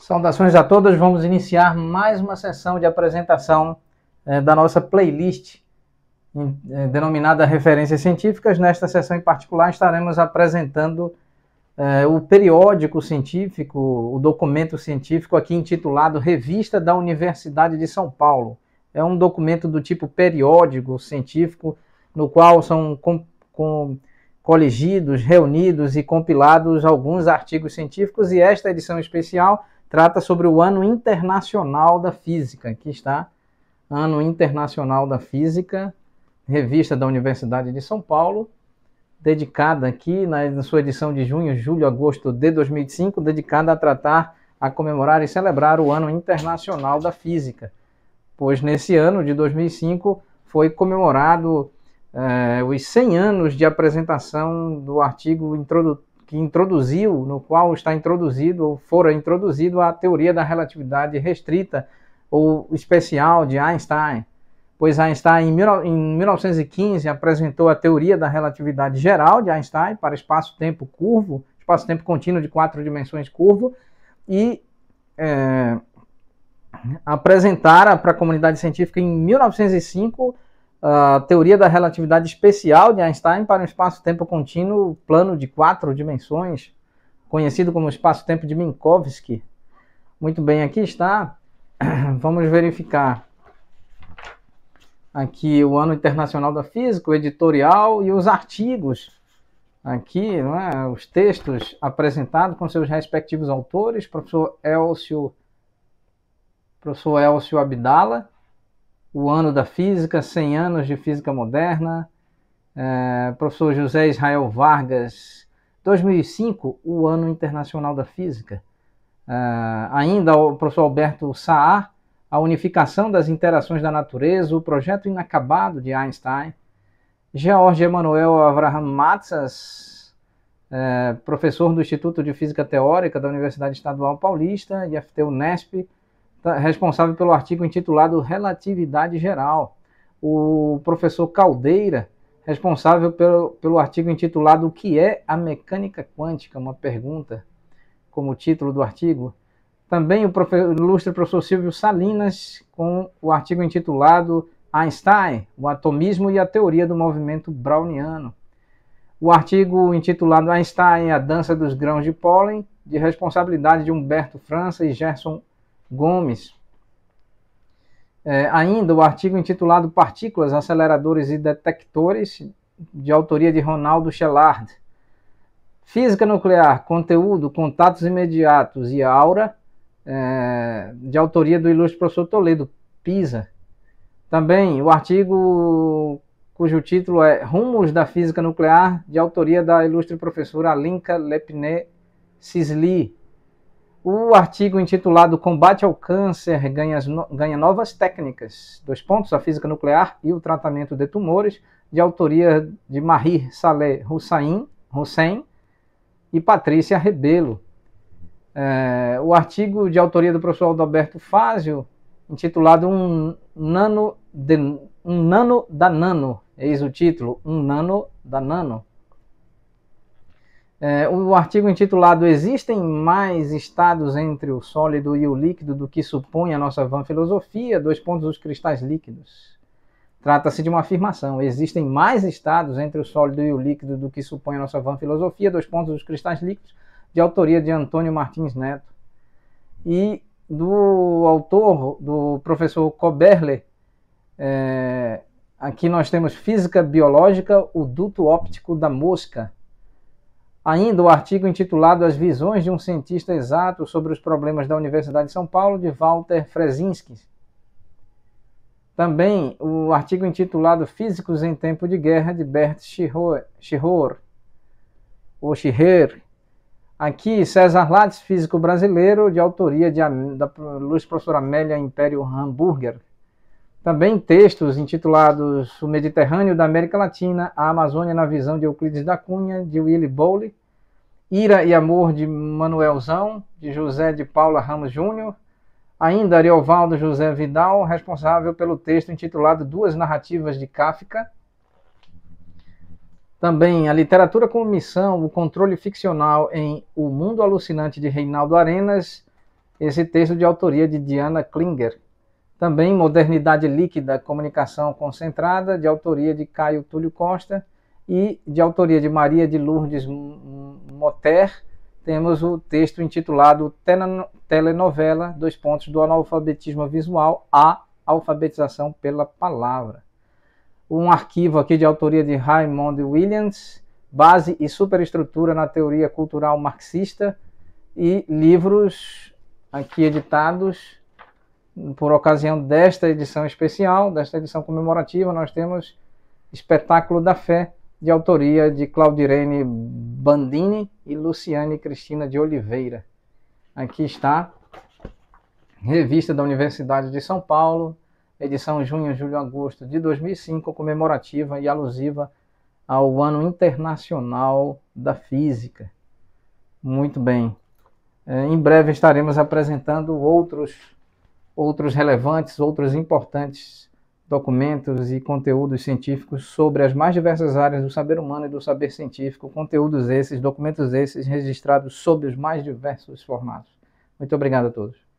Saudações a todos, vamos iniciar mais uma sessão de apresentação eh, da nossa playlist em, eh, denominada Referências Científicas. Nesta sessão em particular estaremos apresentando eh, o periódico científico, o documento científico aqui intitulado Revista da Universidade de São Paulo. É um documento do tipo periódico científico, no qual são com, com coligidos, reunidos e compilados alguns artigos científicos e esta edição especial trata sobre o Ano Internacional da Física, que está Ano Internacional da Física, revista da Universidade de São Paulo, dedicada aqui na, sua edição de junho, julho, agosto de 2005, dedicada a tratar, a comemorar e celebrar o Ano Internacional da Física, pois nesse ano de 2005 foi comemorado eh, os 100 anos de apresentação do artigo introdutório que introduziu, no qual está introduzido ou fora introduzido a teoria da relatividade restrita ou especial de Einstein. Pois Einstein, em 1915, apresentou a teoria da relatividade geral de Einstein para espaço-tempo curvo, espaço-tempo contínuo de quatro dimensões curvo, e é, apresentara para a comunidade científica em 1905 a teoria da relatividade especial de Einstein para um espaço-tempo contínuo plano de quatro dimensões, conhecido como espaço-tempo de Minkowski. Muito bem, aqui está. Vamos verificar aqui o Ano Internacional da Física, o editorial e os artigos. Aqui, é? os textos apresentados com seus respectivos autores, professor Elcio, professor Elcio Abdala, o Ano da Física, 100 anos de Física Moderna, é, professor José Israel Vargas, 2005, o Ano Internacional da Física. É, ainda o professor Alberto Saar, a unificação das interações da natureza, o projeto inacabado de Einstein. George Emanuel Avraham Matzas, é, professor do Instituto de Física Teórica da Universidade Estadual Paulista, IFT Unesp, Tá, responsável pelo artigo intitulado Relatividade Geral. O professor Caldeira, responsável pelo, pelo artigo intitulado O que é a mecânica quântica? Uma pergunta, como título do artigo. Também o ilustre professor Silvio Salinas, com o artigo intitulado Einstein, o atomismo e a teoria do movimento browniano. O artigo intitulado Einstein, a dança dos grãos de pólen, de responsabilidade de Humberto França e Gerson Gomes. É, ainda o artigo intitulado Partículas, Aceleradores e Detectores, de autoria de Ronaldo Schellard. Física nuclear, conteúdo, contatos imediatos e aura, é, de autoria do ilustre professor Toledo, Pisa. Também o artigo cujo título é Rumos da Física Nuclear, de autoria da ilustre professora Alinka Lepne Sisli. O artigo intitulado Combate ao Câncer ganha, ganha, novas técnicas, dois pontos, a física nuclear e o tratamento de tumores, de autoria de Marie Saleh Hussain, e Patrícia Rebelo. É... o artigo de autoria do professor Alberto Fázio, intitulado um nano, de... um nano da Nano, eis o título, Um Nano da Nano é, o artigo intitulado Existem mais estados entre o sólido e o líquido do que supõe a nossa van filosofia? Dois pontos os cristais líquidos. Trata-se de uma afirmação. Existem mais estados entre o sólido e o líquido do que supõe a nossa van filosofia? Dois pontos os cristais líquidos, de autoria de Antônio Martins Neto. E do autor, do professor Koberle, é, aqui nós temos Física Biológica, o duto óptico da mosca Ainda o artigo intitulado As visões de um cientista exato sobre os problemas da Universidade de São Paulo, de Walter Fresinski. Também o artigo intitulado Físicos em Tempo de Guerra, de Bert Schirrer. Schirrer. Aqui, César Lattes, físico brasileiro, de autoria de, da luz professora Amélia Império Hamburger. Também textos intitulados O Mediterrâneo da América Latina, a Amazônia na visão de Euclides da Cunha, de Willy Bowley, Ira e Amor de Manuelzão, de José de Paula Ramos Júnior, ainda Ariovaldo José Vidal, responsável pelo texto intitulado Duas Narrativas de Kafka. Também a literatura como missão, o controle ficcional em O Mundo Alucinante de Reinaldo Arenas, esse texto de autoria de Diana Klinger. Também Modernidade Líquida, Comunicação Concentrada, de autoria de Caio Túlio Costa e de autoria de Maria de Lourdes Moter, temos o texto intitulado Telenovela, dois pontos, do analfabetismo visual à alfabetização pela palavra. Um arquivo aqui de autoria de Raymond Williams, Base e Superestrutura na Teoria Cultural Marxista, e livros aqui editados por ocasião desta edição especial, desta edição comemorativa, nós temos Espetáculo da Fé, de autoria de Claudirene Bandini e Luciane Cristina de Oliveira. Aqui está, revista da Universidade de São Paulo, edição junho, julho, agosto de 2005, comemorativa e alusiva ao Ano Internacional da Física. Muito bem. É, em breve estaremos apresentando outros outros relevantes, outros importantes documentos e conteúdos científicos sobre as mais diversas áreas do saber humano e do saber científico, conteúdos esses, documentos esses registrados sob os mais diversos formatos. Muito obrigado a todos.